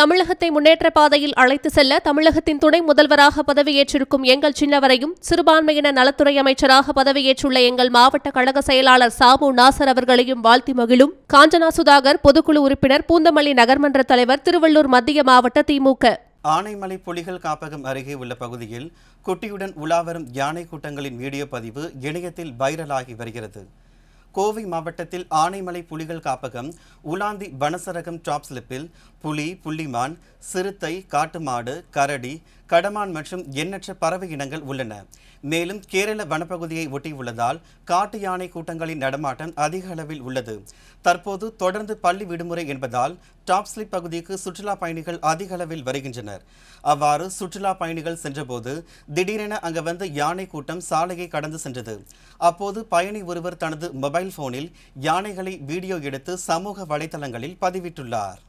தமிழகத்தை முன்னேற்ற பாதையில் அழைத்து செல்ல தமிழகத்தின் துணை முதல்வராக பதவியேற்றிருக்கும் எங்கள் சின்னவரையும் சிறுபான்மையின நலத்துறை அமைச்சராக பதவியேற்றுள்ள எங்கள் மாவட்ட கழக செயலாளர் சாமு நாசர் அவர்களையும் வாழ்த்தி மகிழும் காஞ்சனா சுதாகர் பொதுக்குழு உறுப்பினர் பூந்தமல்லி நகர்மன்ற தலைவர் திருவள்ளூர் மத்திய மாவட்ட திமுக ஆனைமலை புலிகள் காப்பகம் அருகே உள்ள பகுதியில் குட்டியுடன் உலாவரும் யானை கூட்டங்களின் வீடியோ பதிவு இணையத்தில் வைரலாகி வருகிறது கோவை மாவட்டத்தில் ஆனைமலை புலிகள் காப்பகம் உலாந்தி வனசரகம் டாப் ஸ்லிப்பில் புலி புள்ளிமான் சிறுத்தை காட்டுமாடு கரடி கடமான் மற்றும் எண்ணற்ற பறவை இனங்கள் உள்ளன மேலும் கேரள வனப்பகுதியை ஒட்டியுள்ளதால் காட்டு யானை கூட்டங்களின் நடமாட்டம் அதிக அளவில் உள்ளது தற்போது தொடர்ந்து பள்ளி விடுமுறை என்பதால் டாப்ஸ்லிப் பகுதிக்கு சுற்றுலா பயணிகள் அதிக அளவில் வருகின்றனர் அவ்வாறு சுற்றுலா பயணிகள் சென்றபோது திடீரென அங்கு வந்த யானை கூட்டம் சாலையை கடந்து சென்றது அப்போது பயணி ஒருவர் தனது மொபைல் போனில் யானைகளை வீடியோ எடுத்து சமூக வலைதளங்களில் பதிவிட்டுள்ளார்